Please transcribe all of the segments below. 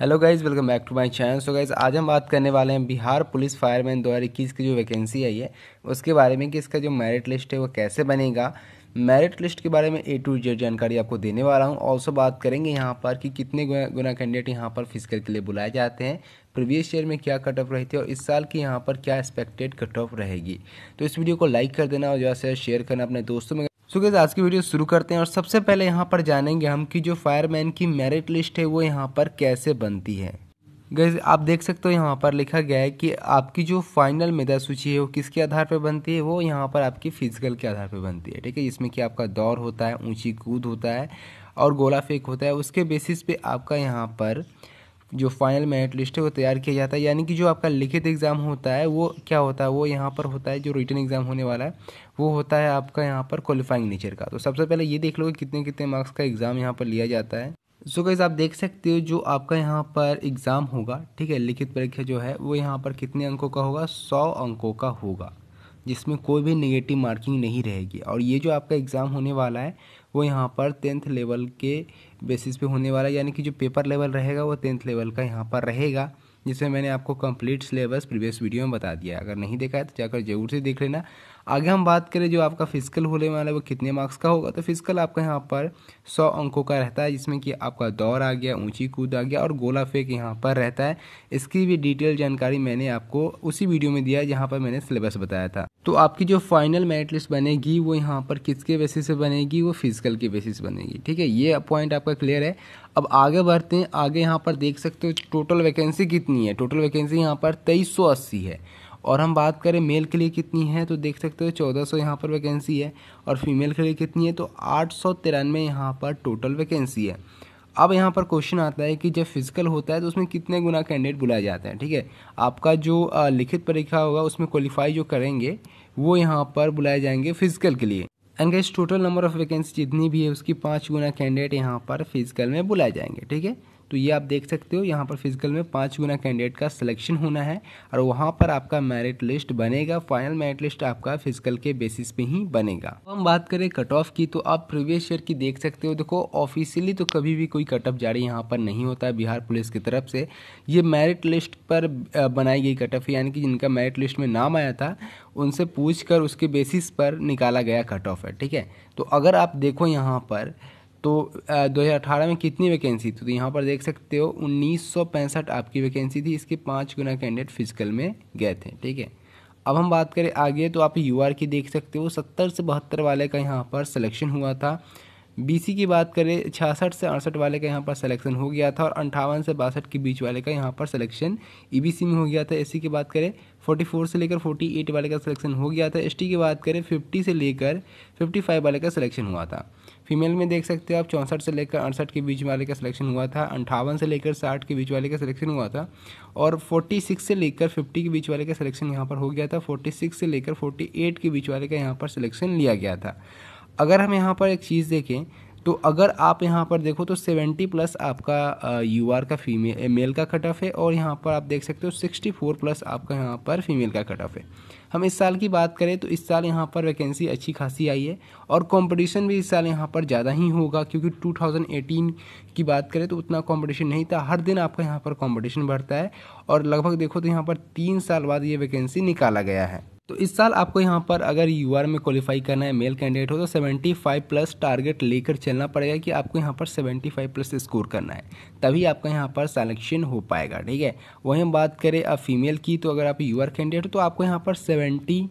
hello guys welcome back to my channel so guys आज हम बात करने वाले हैं बिहार पुलिस फायरमैन इक्कीस की जो वैकेंसी आई है उसके बारे में कि इसका जो मेरिट लिस्ट है वो कैसे बनेगा मेरिट लिस्ट के बारे में ए टू जेड जानकारी आपको देने वाला हूँ ऑल्सो बात करेंगे यहाँ पर कि कितने गुना, कैंडिडेट यहाँ पर फिजिकल के लिए बुलाए जाते हैं प्रीवियस ईयर में क्या कट ऑफ रही थी और इस साल की यहाँ पर क्या एक्सपेक्टेड कट ऑफ रहेगी तो इस वीडियो को लाइक कर देना और जो है शेयर करना अपने दोस्तों में सो गैस आज की वीडियो शुरू करते हैं और सबसे पहले यहाँ पर जानेंगे हम कि जो फायरमैन की मेरिट लिस्ट है वो यहाँ पर कैसे बनती है गैस आप देख सकते हो यहाँ पर लिखा गया है कि आपकी जो फाइनल मेधा सूची है वो किसके आधार पर बनती है वो यहाँ पर आपकी फिजिकल के आधार पर बनती है ठीक है जिसमें कि आपका दौड़ होता है ऊँची कूद होता है और गोला फेंक होता है उसके बेसिस पे आपका यहाँ पर जो फाइनल मेरिट लिस्ट है वो तैयार किया जाता है यानी कि जो आपका लिखित एग्ज़ाम होता है वो क्या होता है वो यहाँ पर होता है जो रिटर्न एग्ज़ाम होने वाला है वो होता है आपका यहाँ पर क्वालिफाइंग नेचर का तो सबसे पहले ये देख लो कि कितने कितने मार्क्स का एग्ज़ाम यहाँ पर लिया जाता है सो so गाइज आप देख सकते हो जो आपका यहाँ पर एग्ज़ाम होगा ठीक है लिखित परीक्षा जो है वो यहाँ पर कितने अंकों का होगा सौ अंकों का होगा जिसमें कोई भी नेगेटिव मार्किंग नहीं रहेगी और ये जो आपका एग्ज़ाम होने वाला है वो यहाँ पर टेंथ लेवल के बेसिस पे होने वाला है यानी कि जो पेपर लेवल रहेगा वो टेंथ लेवल का यहाँ पर रहेगा जिसमें मैंने आपको कंप्लीट सिलेबस प्रीवियस वीडियो में बता दिया अगर नहीं देखा है तो जाकर जरूर से देख लेना आगे हम बात करें जो आपका फिजिकल होने वाला है वो कितने मार्क्स का होगा तो फिजिकल आपका यहाँ पर सौ अंकों का रहता है जिसमें कि आपका दौड़ आ गया ऊंची कूद आ गया और गोला फेंक यहाँ पर रहता है इसकी भी डिटेल जानकारी मैंने आपको उसी वीडियो में दिया है जहाँ पर मैंने सिलेबस बताया था तो आपकी जो फाइनल मेरिट लिस्ट बनेगी वो यहाँ पर किसके बेसिस से बनेगी वो फिजिकल के बेसिस बनेगी ठीक है ये पॉइंट आपका क्लियर है अब आगे बढ़ते हैं आगे यहाँ पर देख सकते हो टोटल वैकेंसी कितनी है टोटल वैकेंसी यहाँ पर तेईस सौ अस्सी है और हम बात करें मेल के लिए कितनी है तो देख सकते हो चौदह सौ यहाँ पर वैकेंसी है और फीमेल के लिए कितनी है तो आठ सौ तिरानवे यहाँ पर टोटल वैकेंसी है अब यहाँ पर क्वेश्चन आता है कि जब फिजिकल होता है तो उसमें कितने गुना कैंडिडेट बुलाए जाते हैं ठीक है आपका जो लिखित परीक्षा होगा उसमें क्वालिफाई जो करेंगे वो यहाँ पर बुलाए जाएंगे फिजिकल के लिए एंड गैस टोटल नंबर ऑफ वैकेंसी जितनी भी है उसकी पाँच गुना कैंडिडेट यहाँ पर फिजिकल में बुलाए जाएंगे ठीक है तो ये आप देख सकते हो यहाँ पर फिजिकल में पाँच गुना कैंडिडेट का सिलेक्शन होना है और वहाँ पर आपका मेरिट लिस्ट बनेगा फाइनल मेरिट लिस्ट आपका फिजिकल के बेसिस पे ही बनेगा तो हम बात करें कट ऑफ की तो आप प्रीवियस ईयर की देख सकते हो देखो ऑफिशियली तो कभी भी कोई कट ऑफ जारी यहाँ पर नहीं होता है बिहार पुलिस की तरफ से ये मेरिट लिस्ट पर बनाई गई कट ऑफ यानी कि जिनका मेरिट लिस्ट में नाम आया था उनसे पूछ कर उसके बेसिस पर निकाला गया कट ऑफ है ठीक है तो अगर आप देखो यहाँ पर तो अठारह में कितनी वैकेंसी थी तो यहाँ पर देख सकते हो उन्नीस आपकी वैकेंसी थी इसके पाँच गुना कैंडिडेट फिजिकल में गए थे ठीक है अब हम बात करें आगे तो आप यू की देख सकते हो सत्तर से बहत्तर वाले का यहाँ पर सिलेक्शन हुआ था बीसी की बात करें छियासठ से अड़सठ वाले का यहाँ पर सिलेक्शन हो गया था और अंठावन से बासठ के बीच वाले का यहाँ पर सिलेक्शन ईबीसी e में हो गया था एससी की बात करें 44 से लेकर 48 वाले का सिलेक्शन हो गया था एसटी की बात करें 50 से लेकर 55 वाले का सिलेक्शन हुआ था फीमेल में देख सकते हो आप चौंसठ से लेकर अड़सठ के बीच वाले का सिलेक्शन हुआ था अंठावन से लेकर साठ के बीच वाले का सिलेक्शन हुआ था और 46 से लेकर 50 के बीच वाले का सिलेक्शन यहाँ पर हो गया था 46 से लेकर 48 के बीच वाले का यहाँ पर सिलेक्शन लिया गया था अगर हम यहाँ पर एक चीज़ देखें तो अगर आप यहाँ पर देखो तो 70 प्लस आपका यू आर का फीमेल मेल का कट ऑफ है और यहाँ पर आप देख सकते हो 64 प्लस आपका यहाँ पर फीमेल का कट ऑफ है हम इस साल की बात करें तो इस साल यहाँ पर वैकेंसी अच्छी खासी आई है और कंपटीशन भी इस साल यहाँ पर ज़्यादा ही होगा क्योंकि 2018 की बात करें तो उतना कंपटीशन नहीं था हर दिन आपका यहाँ पर कंपटीशन बढ़ता है और लगभग देखो तो यहाँ पर तीन साल बाद ये वैकेंसी निकाला गया है तो इस साल आपको यहाँ पर अगर यू में क्वालिफाई करना है मेल कैंडिडेट हो तो 75 प्लस टारगेट लेकर चलना पड़ेगा कि आपको यहाँ पर 75 प्लस स्कोर करना है तभी आपका यहाँ पर सेलेक्शन हो पाएगा ठीक है वहीं बात करें अब फीमेल की तो अगर आप यू कैंडिडेट हो तो आपको यहाँ पर सेवेंटी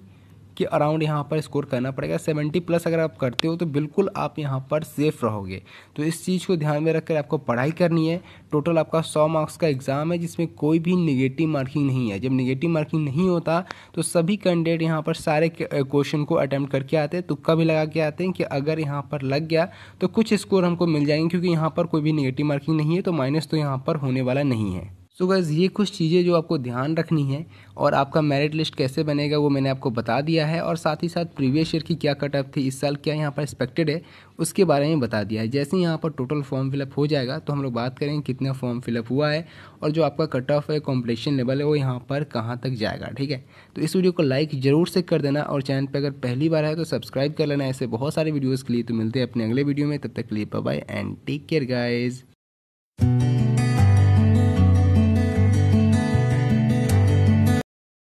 के अराउंड यहाँ पर स्कोर करना पड़ेगा सेवेंटी प्लस अगर आप करते हो तो बिल्कुल आप यहाँ पर सेफ रहोगे तो इस चीज़ को ध्यान में रखकर आपको पढ़ाई करनी है टोटल आपका सौ मार्क्स का एग्ज़ाम है जिसमें कोई भी निगेटिव मार्किंग नहीं है जब निगेटिव मार्किंग नहीं होता तो सभी कैंडिडेट यहाँ पर सारे क्वेश्चन को अटैम्प्ट करके आते हैं तुक्का भी लगा के आते हैं कि अगर यहाँ पर लग गया तो कुछ स्कोर हमको मिल जाएंगे क्योंकि यहाँ पर कोई भी निगेटिव मार्किंग नहीं है तो माइनस तो यहाँ पर होने वाला नहीं है सो so गैज़ ये कुछ चीज़ें जो आपको ध्यान रखनी है और आपका मेरिट लिस्ट कैसे बनेगा वो मैंने आपको बता दिया है और साथ ही साथ प्रीवियस ईयर की क्या कटअप थी इस साल क्या यहाँ पर एक्सपेक्टेड है उसके बारे में बता दिया है जैसे यहाँ पर टोटल फॉर्म फिलअप हो जाएगा तो हम लोग बात करेंगे कितना फॉर्म फिलअप हुआ है और जो आपका कट ऑफ है कॉम्पिटिशन लेवल है वो यहाँ पर कहाँ तक जाएगा ठीक है तो इस वीडियो को लाइक ज़रूर से कर देना और चैनल पर अगर पहली बार है तो सब्सक्राइब कर लेना ऐसे बहुत सारे वीडियोज़ के लिए तो मिलते हैं अपने अगले वीडियो में तब तक लिए bye and take care guys